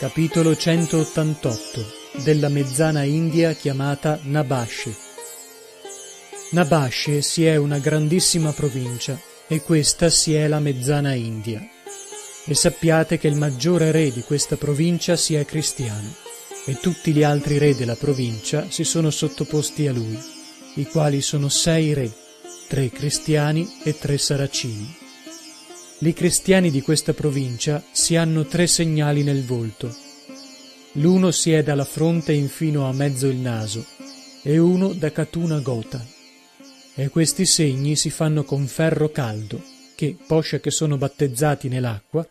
Capitolo 188 della mezzana india chiamata Nabashi Nabashi si è una grandissima provincia e questa si è la mezzana india. E sappiate che il maggiore re di questa provincia sia cristiano e tutti gli altri re della provincia si sono sottoposti a lui, i quali sono sei re, tre cristiani e tre saracini. Li cristiani di questa provincia si hanno tre segnali nel volto. L'uno si è dalla fronte infino a mezzo il naso e uno da catuna gota. E questi segni si fanno con ferro caldo, che, poscia che sono battezzati nell'acqua,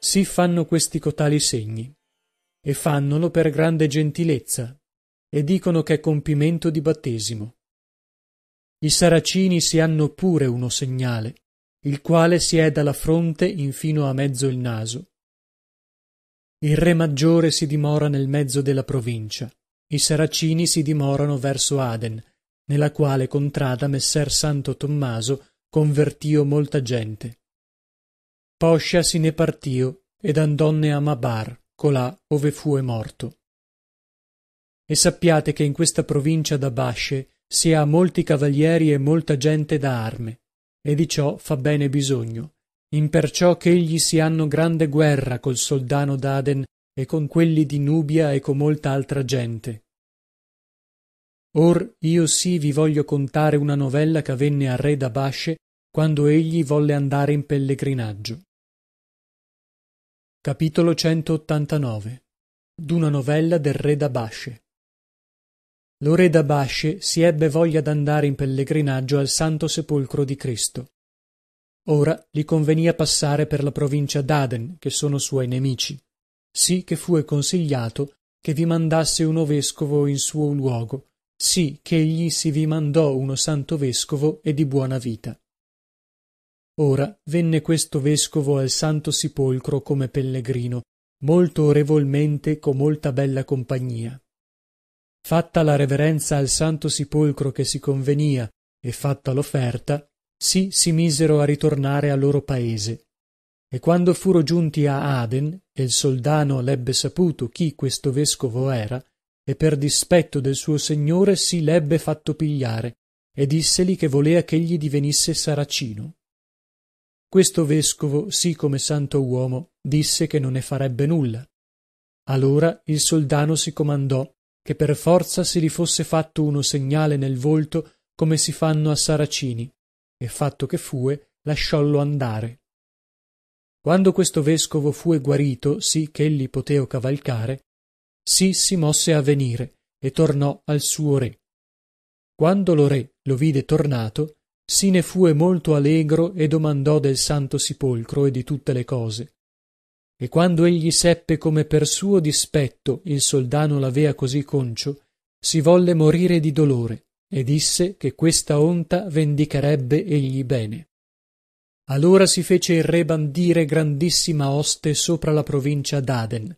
si fanno questi cotali segni e fànnolo per grande gentilezza e dicono ch'è compimento di battesimo i saracini si hanno pure uno segnale il quale si è dalla fronte infino a mezzo il naso il re maggiore si dimora nel mezzo della provincia i saracini si dimorano verso aden nella quale contrada messer santo tommaso convertio molta gente poscia si ne partio ed andonne a mabar colà ove fue morto e sappiate che in questa provincia d'abasce si ha molti cavalieri e molta gente da arme e di ciò fa bene bisogno imperciò ch'egli si hanno grande guerra col soldano d'aden e con quelli di nubia e con molta altra gente or io sì vi voglio contare una novella che ch'avvenne a re d'abasce quando egli volle andare in pellegrinaggio Capitolo e d'una novella del re d'abasce lo re d'abasce si ebbe voglia d'andare in pellegrinaggio al santo sepolcro di cristo ora gli convenia passare per la provincia d'aden che sono suoi nemici sì che fue consigliato che vi mandasse uno vescovo in suo luogo sì ch'egli si vi mandò uno santo vescovo e di buona vita ora venne questo vescovo al santo sepolcro come pellegrino molto orevolmente co molta bella compagnia fatta la reverenza al santo sepolcro che si convenia e fatta l'offerta sì si misero a ritornare a loro paese e quando furo giunti a aden e il soldano l'ebbe saputo chi questo vescovo era e per dispetto del suo signore si l'ebbe fatto pigliare e disseli che volea ch'egli divenisse saracino questo vescovo sì come santo uomo disse che non ne farebbe nulla allora il soldano si comandò che per forza si li fosse fatto uno segnale nel volto come si fanno a saracini e fatto che fue lasciollo andare quando questo vescovo fue guarito sì ch'egli poteo cavalcare sì si mosse a venire e tornò al suo re quando lo re lo vide tornato si ne fue molto allegro e domandò del santo sepolcro e di tutte le cose e quando egli seppe come per suo dispetto il soldano l'avea così concio si volle morire di dolore e disse che questa onta vendicherebbe egli bene allora si fece il re bandire grandissima oste sopra la provincia d'aden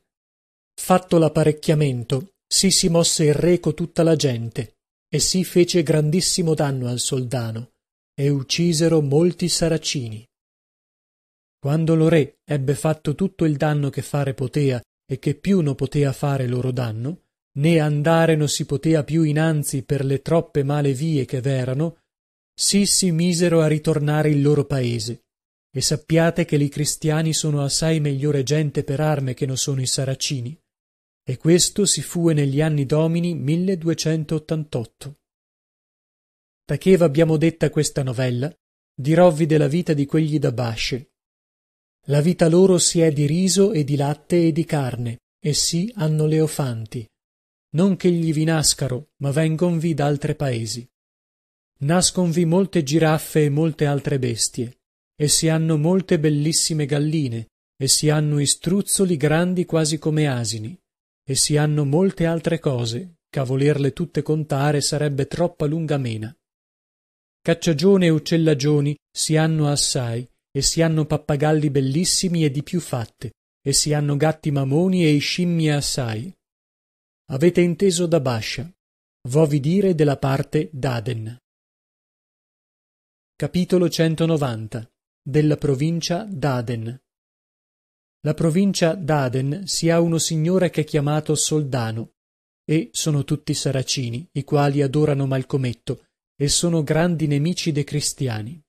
fatto l'apparecchiamento si si mosse il re con tutta la gente e si fece grandissimo danno al soldano e uccisero molti saracini quando lo re ebbe fatto tutto il danno che fare potea e che più no potea fare loro danno né andare non si potea più innanzi per le troppe male vie che v'erano sì si misero a ritornare il loro paese e sappiate che li cristiani sono assai migliore gente per arme che non sono i saracini e questo si fue negli anni domini che v'abbiamo detta questa novella dirovvi de la vita di quegli da basce la vita loro si è di riso e di latte e di carne e sì hanno leofanti non ch'egli vi nascaro ma vengonvi d'altre paesi nasconvi molte giraffe e molte altre bestie e si hanno molte bellissime galline e si hanno istruzzoli grandi quasi come asini e si hanno molte altre cose ch'a volerle tutte contare sarebbe troppa lunga mena cacciagione e uccellagioni si hanno assai e si hanno pappagalli bellissimi e di più fatte e si hanno gatti mamoni e iscimmie assai avete inteso da bascia vovi dire de la parte d'aden capitolo centonovanta della provincia d'aden la provincia d'aden si ha uno signore che è chiamato soldano e sono tutti saracini i quali adorano malcometto e sono grandi nemici de cristiani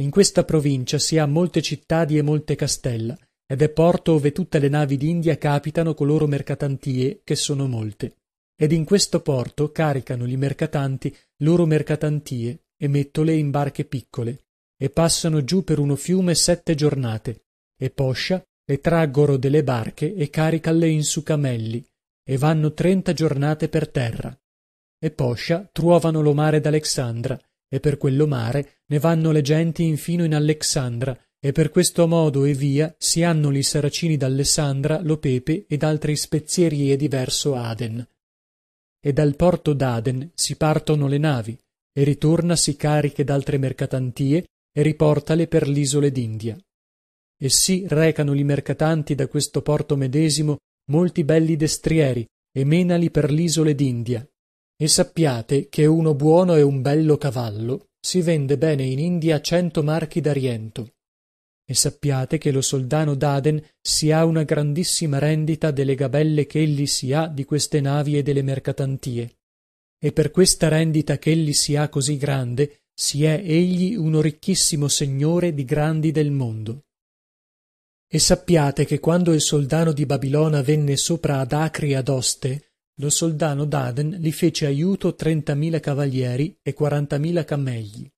in questa provincia si ha molte cittadi e molte castella ed è porto ove tutte le navi d'india capitano loro mercatantie che sono molte ed in questo porto caricano li mercatanti loro mercatantie e mettole in barche piccole e passano giù per uno fiume sette giornate e poscia le traggoro delle barche e caricalle in su camelli e vanno trenta giornate per terra e poscia truovano lo mare d'alexandra e per quello mare ne vanno le genti infino in alexandra e per questo modo e via si hanno li saracini d'Alessandra, lo pepe ed altri ispezierie di verso aden e dal porto d'aden si partono le navi e ritornasi cariche d'altre mercatantie e riportale per l'isole d'india e sì recano li mercatanti da questo porto medesimo molti belli destrieri e menali per l'isole d'india e sappiate che uno buono e un bello cavallo si vende bene in india cento marchi d'Ariento. e sappiate che lo soldano d'aden si ha una grandissima rendita delle gabelle ch'egli si ha di queste navi e delle mercatantie e per questa rendita ch'egli si ha così grande si è egli uno ricchissimo segnore di grandi del mondo e sappiate che quando il soldano di babilona venne sopra ad acri ad oste lo soldano d'aden li fece aiuto trentamila cavalieri e quarantamila cammegli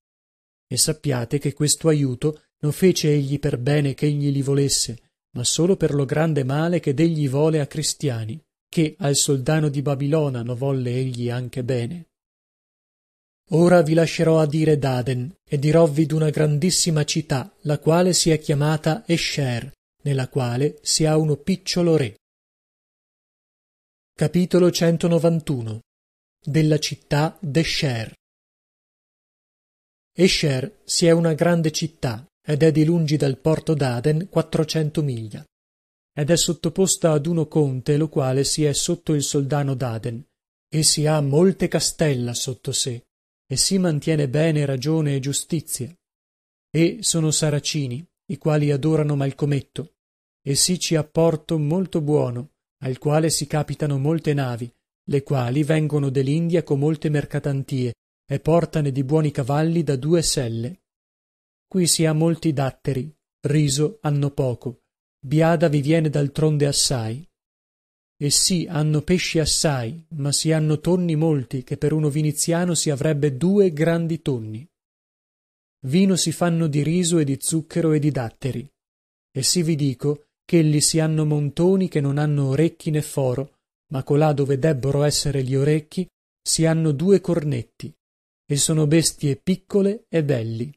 e sappiate che questo aiuto non fece egli per bene ch'egli li volesse ma solo per lo grande male che d'egli vole a cristiani che al soldano di babilona lo volle egli anche bene ora vi lascerò a dire d'aden e dirovvi d'una grandissima città la quale si è chiamata escher nella quale si ha uno picciolo re capitolo centonovantuno della città d'escher escher si è una grande città ed è di lungi dal porto d'aden quattrocento miglia ed è sottoposta ad uno conte lo quale si è sotto il soldano d'aden e si ha molte castella sotto sé e si mantiene bene ragione e giustizia e sono saracini i quali adorano malcometto e sì ci ha porto molto buono al quale si capitano molte navi le quali vengono de l'india co molte mercatantie e portane di buoni cavalli da due selle qui si ha molti datteri riso hanno poco biada vi viene d'altronde assai E sì, hanno pesci assai ma si hanno tonni molti che per uno viniziano si avrebbe due grandi tonni vino si fanno di riso e di zucchero e di datteri e sì vi dico ch'elli si hanno montoni che non hanno orecchi né foro ma colà dove debboro essere gli orecchi si hanno due cornetti e sono bestie piccole e belli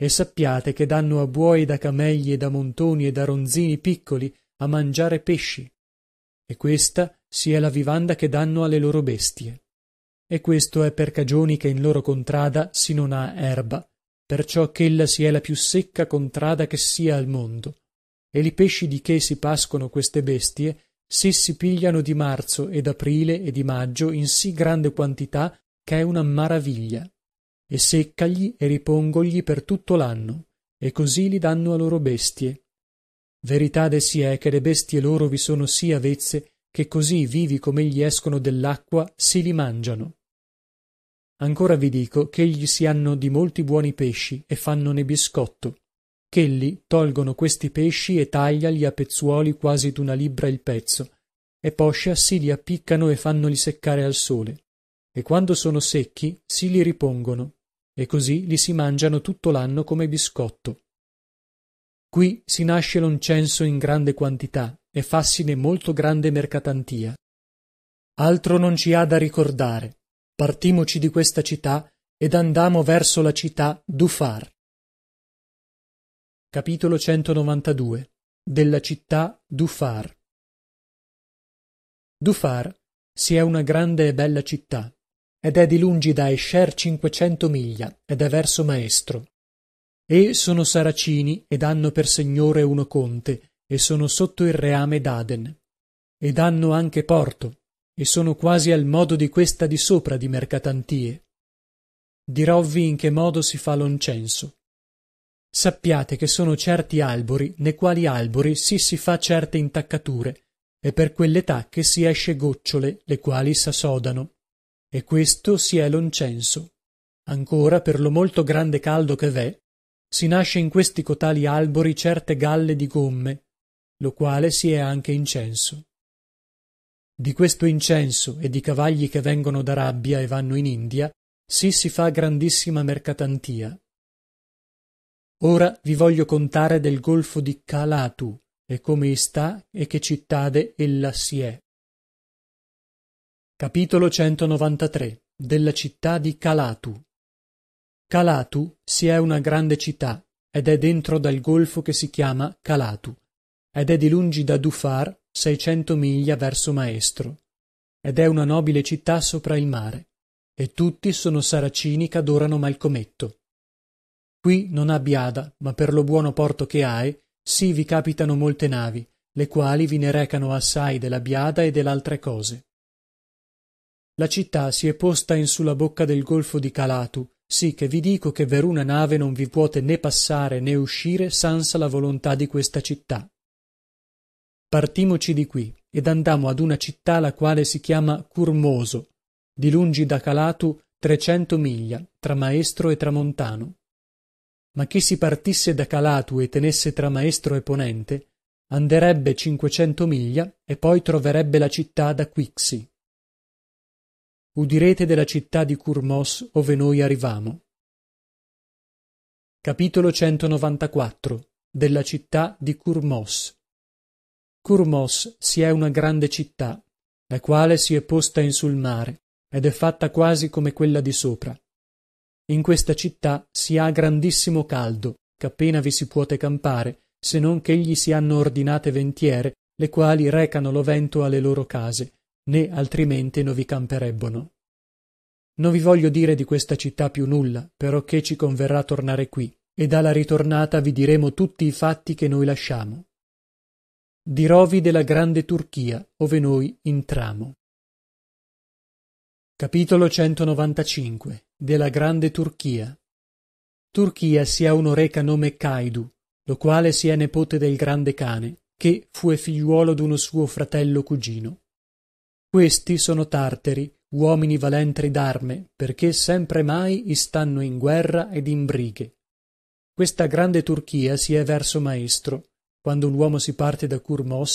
e sappiate che danno a buoi da camelli e da montoni e da ronzini piccoli a mangiare pesci e questa sia la vivanda che danno alle loro bestie e questo è per cagioni che in loro contrada si non ha erba perciò ch'ella sia la più secca contrada che sia al mondo e li pesci di che si pascono queste bestie sì si pigliano di marzo e d'aprile e di maggio in sì grande quantità che è una maraviglia e seccagli e ripongogli per tutto l'anno e così li danno a loro bestie veritade si è che le bestie loro vi sono sì avezze che così vivi com'egli escono dell'acqua si li mangiano ancora vi dico ch'egli si hanno di molti buoni pesci e fanno ne biscotto ch'elli tolgono questi pesci e tagliali a pezzuoli quasi d'una libbra il pezzo e poscia si li appiccano e fannoli seccare al sole e quando sono secchi si li ripongono e così li si mangiano tutto l'anno come biscotto qui si nasce l'oncenso in grande quantità e fassine molto grande mercatantia altro non ci ha da ricordare partimoci di questa città ed andamo verso la città d'ufar capitolo centonovantadue della città Dufar Dufar si è una grande e bella città ed è di lungi da escher cinquecento miglia ed è verso maestro e sono saracini ed hanno per segnore uno conte e sono sotto il reame d'aden ed hanno anche porto e sono quasi al modo di questa di sopra di mercatantie dirovvi in che modo si fa loncenso sappiate che sono certi albori ne quali albori sì si fa certe intaccature e per quelle tacche si esce gocciole le quali s'asodano e questo si è loncenso ancora per lo molto grande caldo che v'è si nasce in questi cotali albori certe galle di gomme lo quale si è anche incenso di questo incenso e di cavagli che vengono da d'arabia e vanno in india sì si fa grandissima mercatantia ora vi voglio contare del golfo di Calatu e come sta e che cittade ella si è della città di calatu calatu si è una grande città ed è dentro dal golfo che si chiama calatu ed è di lungi da dufar seicento miglia verso maestro ed è una nobile città sopra il mare e tutti sono saracini ch'adorano malcometto qui non ha biada ma per lo buono porto che hae sì vi capitano molte navi le quali vi ne recano assai della biada e dell'altre cose la città si è posta in su la bocca del golfo di calatu sì che vi dico che veruna nave non vi puote né passare né uscire sanza la volontà di questa città partimoci di qui ed andammo ad una città la quale si chiama curmoso di lungi da calatu trecento miglia tra maestro e tramontano ma chi si partisse da calatu e tenesse tra maestro e ponente anderebbe cinquecento miglia e poi troverebbe la città da quixi udirete della città di curmos ove noi arrivamo capitolo della città di curmos curmos si è una grande città la quale si è posta in sul mare ed è fatta quasi come quella di sopra in questa città si ha grandissimo caldo ch'appena vi si puote campare se non che gli si hanno ordinate ventiere le quali recano lo vento alle loro case né altrimenti non vi camperebbono non vi voglio dire di questa città più nulla però che ci converrà tornare qui ed alla ritornata vi diremo tutti i fatti che noi lasciamo dirovi della grande turchia ove noi intramo della grande turchia turchia si ha un re nome Kaidu, lo quale sia nepote del grande cane che fue figliuolo d'uno suo fratello cugino questi sono tartari uomini valentri d'arme perchè sempremai istanno in guerra ed in brighe questa grande turchia si è verso maestro quando l'uomo si parte da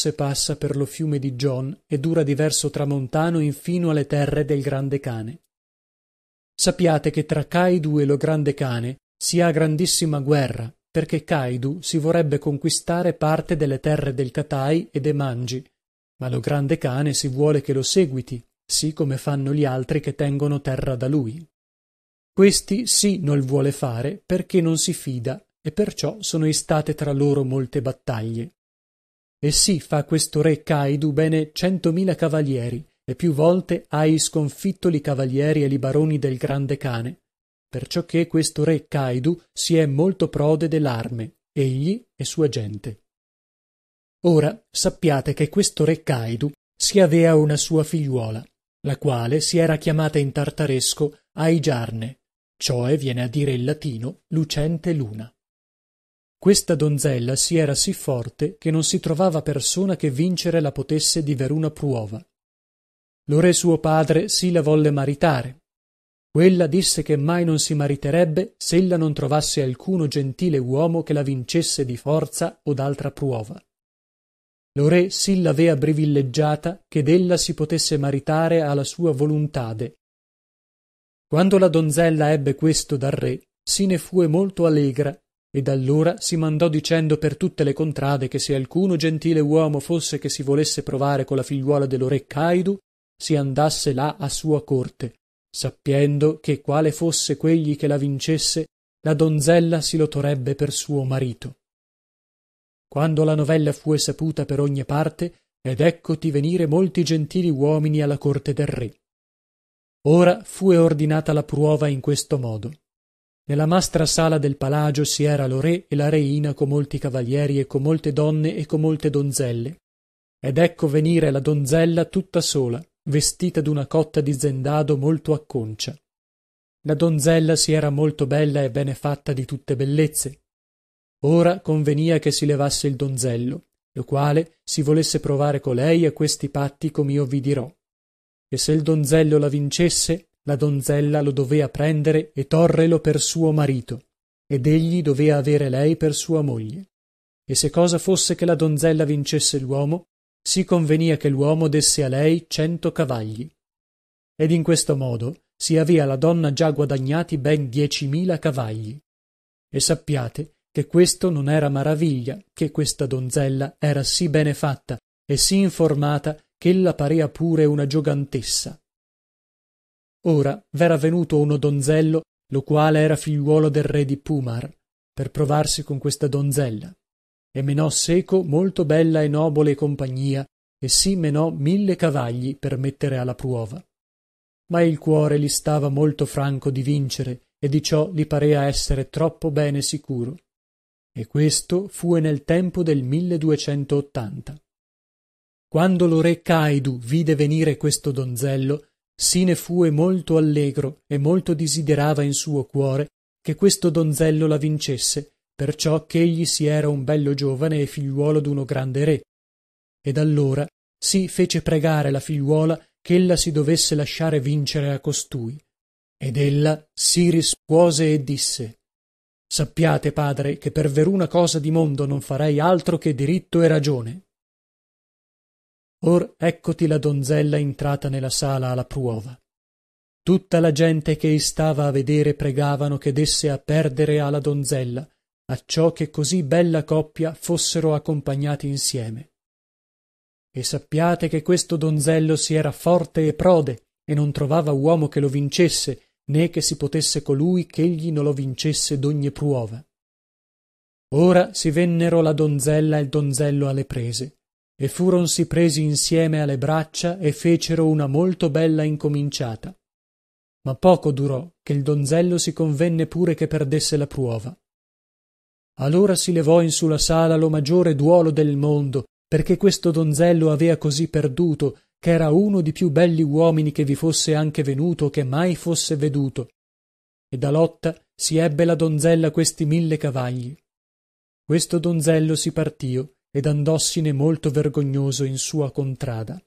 e passa per lo fiume di gion e dura diverso tramontano infino alle terre del grande cane sappiate che tra caidu e lo grande cane si ha grandissima guerra perché caidu si vorrebbe conquistare parte delle terre del catai e de mangi ma lo grande cane si vuole che lo seguiti sì come fanno gli altri che tengono terra da lui questi sì nol vuole fare perché non si fida e perciò sono istate tra loro molte battaglie e sì fa questo re caidu bene centomila cavalieri e più volte hai sconfitto li cavalieri e li baroni del grande cane perciò che questo re caidu si è molto prode dell'arme egli e sua gente ora sappiate che questo re caidu si avea una sua figliuola la quale si era chiamata in tartaresco aigiarne cioè viene a dire in latino lucente luna questa donzella si era sì forte che non si trovava persona che vincere la potesse di veruna pruova lore suo padre si la volle maritare quella disse che mai non si mariterebbe s'ella non trovasse alcuno gentile uomo che la vincesse di forza o d'altra pruova lore sì l'avea brivilleggiata che della si potesse maritare alla sua volontade. quando la donzella ebbe questo dal re si ne fue molto allegra ed allora si mandò dicendo per tutte le contrade che se alcuno gentile uomo fosse che si volesse provare con la figliuola dello re caidu si andasse là a sua corte sappiendo che quale fosse quegli che la vincesse la donzella si lotorebbe per suo marito quando la novella fue saputa per ogni parte ed eccoti venire molti gentili uomini alla corte del re ora fue ordinata la pruova in questo modo nella mastra sala del palagio si era lo re e la reina co molti cavalieri e co molte donne e co molte donzelle ed ecco venire la donzella tutta sola vestita d'una cotta di zendado molto acconcia la donzella si era molto bella e bene fatta di tutte bellezze ora convenia che si levasse il donzello lo quale si volesse provare colei a questi patti com'io vi dirò che se il donzello la vincesse la donzella lo dovea prendere e torrelo per suo marito ed egli dovea avere lei per sua moglie e se cosa fosse che la donzella vincesse l'uomo si convenia che l'uomo desse a lei cento cavagli ed in questo modo si avea la donna già guadagnati ben diecimila cavagli e sappiate che questo non era maraviglia che questa donzella era sì bene fatta e sì informata ch'ella parea pure una giogantessa ora v'era venuto uno donzello lo quale era figliuolo del re di pumar per provarsi con questa donzella e menò seco molto bella e nobile compagnia e si menò mille cavagli per mettere alla pruova ma il cuore li stava molto franco di vincere e di ciò li parea essere troppo bene sicuro e questo fue nel tempo del quando lo re caidu vide venire questo donzello si ne fue molto allegro e molto desiderava in suo cuore che questo donzello la vincesse perciò che egli si era un bello giovane e figliuolo d'uno grande re ed allora si fece pregare la figliuola ch'ella si dovesse lasciare vincere a costui ed ella si rispuose e disse sappiate padre che per veruna cosa di mondo non farei altro che diritto e ragione or eccoti la donzella intrata nella sala alla pruova tutta la gente che stava a vedere pregavano che desse a perdere alla donzella acciò che così bella coppia fossero accompagnati insieme e sappiate che questo donzello si era forte e prode e non trovava uomo che lo vincesse né che si potesse colui ch'egli non lo vincesse d'ogni pruova ora si vennero la donzella e il donzello alle prese e furonsi presi insieme alle braccia e fecero una molto bella incominciata ma poco durò che il donzello si convenne pure che perdesse la pruova allora si levò in su la sala lo maggiore duolo del mondo perché questo donzello avea così perduto ch'era uno di più belli uomini che vi fosse anche venuto che mai fosse veduto e da lotta si ebbe la donzella questi mille cavagli questo donzello si partio ed andossine molto vergognoso in sua contrada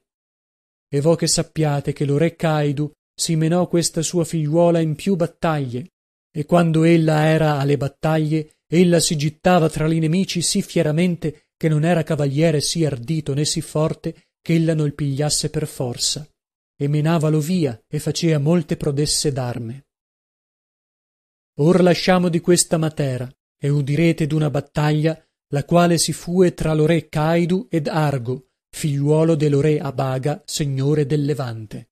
e vo che sappiate che lo re caidu si menò questa sua figliuola in più battaglie e quando ella era alle battaglie ella si gittava tra li nemici sì fieramente che non era cavaliere sì ardito né sì forte ch'ella nol pigliasse per forza e menavalo via e facea molte prodesse d'arme or lasciamo di questa matera e udirete d'una battaglia la quale si fue tra lo re caidu ed argo figliuolo de lo re abaga segnore del levante